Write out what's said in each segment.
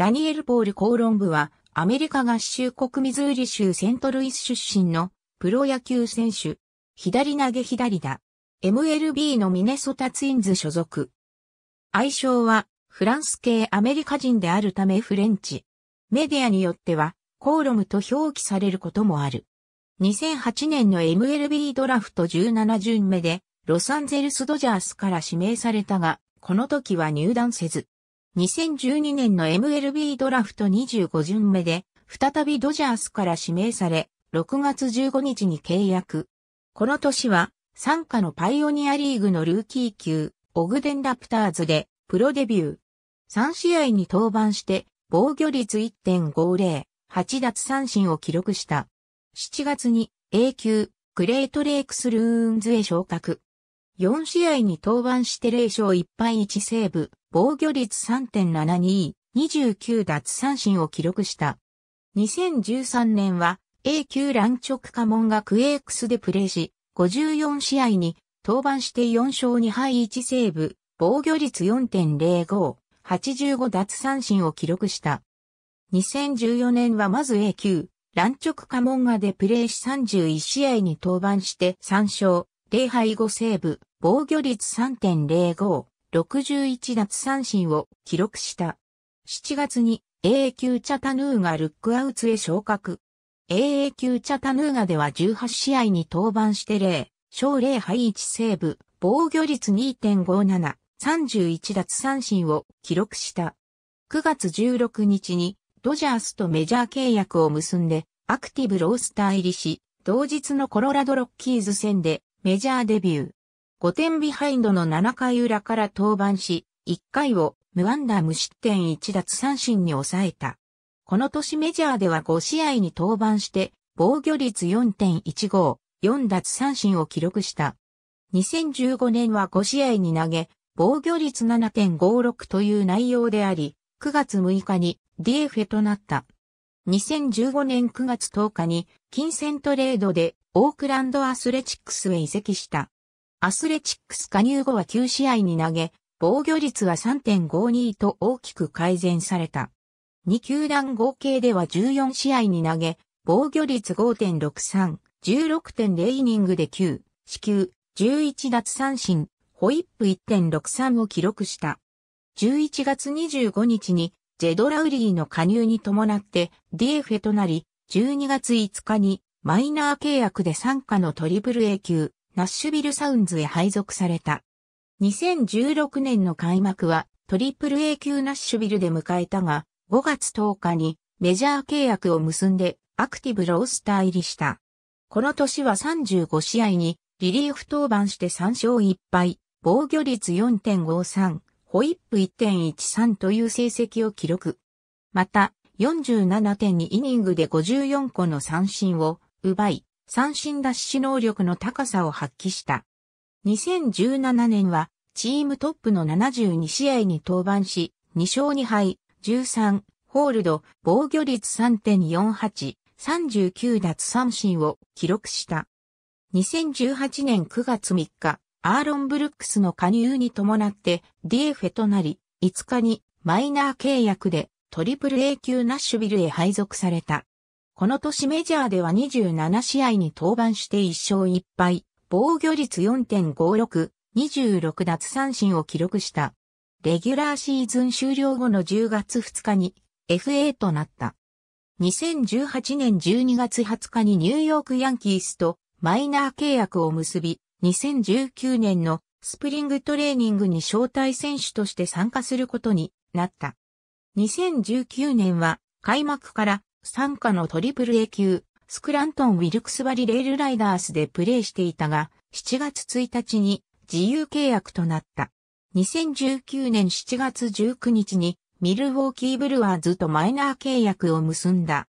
ダニエル・ポール・コーロンブは、アメリカ合衆国ミズーリ州セントルイス出身のプロ野球選手。左投げ左だ。MLB のミネソタツインズ所属。愛称はフランス系アメリカ人であるためフレンチ。メディアによってはコーロムと表記されることもある。2008年の MLB ドラフト17巡目でロサンゼルスドジャースから指名されたが、この時は入団せず、2012年の MLB ドラフト25巡目で、再びドジャースから指名され、6月15日に契約。この年は、参加のパイオニアリーグのルーキー級、オグデンラプターズで、プロデビュー。3試合に登板して、防御率1.50、8奪三振を記録した。7月に A 級、グレートレイクスルーンズへ昇格。4試合に登板して0勝1敗1セーブ、防御率3.72、29奪三振を記録した。2013年は A 級乱直家門がクエークスでプレーし、54試合に登板して4勝2敗1セーブ、防御率4.05、85奪三振を記録した。2014年はまず A 級、乱直家門がでプレーし31試合に登板して3勝、0敗5セーブ、防御率3.05、61奪三振を記録した。7月に AA 級チャタヌーガルックアウツへ昇格。AA 級チャタヌーガでは18試合に登板して0、勝0敗1セーブ、防御率2.57、31奪三振を記録した。9月16日にドジャースとメジャー契約を結んでアクティブロースター入りし、同日のコロラドロッキーズ戦でメジャーデビュー。5点ビハインドの7回裏から登板し、1回を無安打無失点1奪三振に抑えた。この年メジャーでは5試合に登板して、防御率4.15、4奪三振を記録した。2015年は5試合に投げ、防御率7.56という内容であり、9月6日に DFA となった。2015年9月10日に金銭トレードでオークランドアスレチックスへ移籍した。アスレチックス加入後は9試合に投げ、防御率は3.52と大きく改善された。2球団合計では14試合に投げ、防御率5.63、16.0イニングで9、四球、11奪三振、ホイップ1.63を記録した。11月25日に、ジェドラウリーの加入に伴ってディエフェとなり、12月5日にマイナー契約で参加のトリプル A 級、ナッシュビルサウンズへ配属された。2016年の開幕はトリプル A 級ナッシュビルで迎えたが、5月10日にメジャー契約を結んでアクティブロースター入りした。この年は35試合にリリーフ登板して3勝1敗、防御率4.53、ホイップ1.13という成績を記録。また、47.2イニングで54個の三振を奪い、三振脱出能力の高さを発揮した。2017年はチームトップの72試合に登板し、2勝2敗、13、ホールド、防御率3.48、39奪三振を記録した。2018年9月3日、アーロン・ブルックスの加入に伴って DF となり、5日にマイナー契約でトリプル A 級ナッシュビルへ配属された。この年メジャーでは27試合に登板して1勝1敗、防御率4.56、26奪三振を記録した。レギュラーシーズン終了後の10月2日に FA となった。2018年12月20日にニューヨークヤンキースとマイナー契約を結び、2019年のスプリングトレーニングに招待選手として参加することになった。2019年は開幕から参加のトリプル A 級、スクラントン・ウィルクスバリレールライダースでプレーしていたが、7月1日に自由契約となった。2019年7月19日にミルウォーキーブルワーズとマイナー契約を結んだ。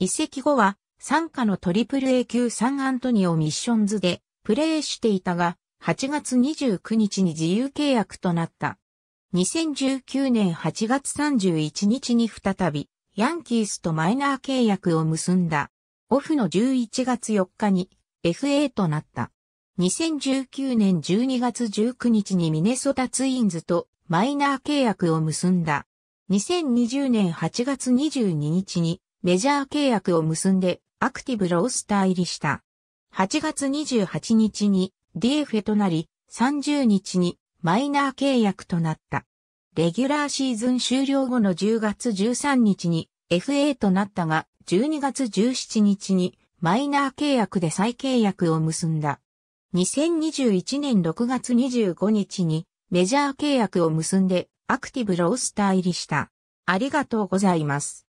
移籍後は、参加のトリプル A 級サンアントニオミッションズでプレーしていたが、8月29日に自由契約となった。2019年8月31日に再び、ヤンキースとマイナー契約を結んだ。オフの11月4日に FA となった。2019年12月19日にミネソタツインズとマイナー契約を結んだ。2020年8月22日にメジャー契約を結んでアクティブロースター入りした。8月28日に DF となり30日にマイナー契約となった。レギュラーシーズン終了後の10月13日に FA となったが、12月17日にマイナー契約で再契約を結んだ。2021年6月25日にメジャー契約を結んでアクティブロースター入りした。ありがとうございます。